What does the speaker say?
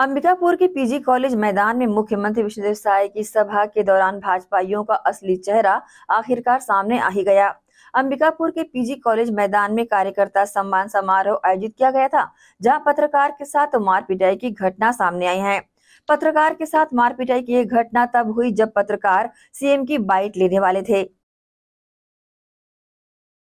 अंबिकापुर के PG college मैदान में मुख्यमंत्री विष्णुदेव साय की सभा के दौरान भाजपाइयों का असली चेहरा आखिरकार सामने आ ही गया अंबिकापुर के पीजी कॉलेज मैदान में कार्यकर्ता सम्मान समारोह आयोजित किया गया था जहां पत्रकार के साथ मार पिटाई की घटना सामने आई है पत्रकार के साथ मार पिटाई की यह घटना तब हुई जब पत्रकार सीएम की बाइट लेने वाले थे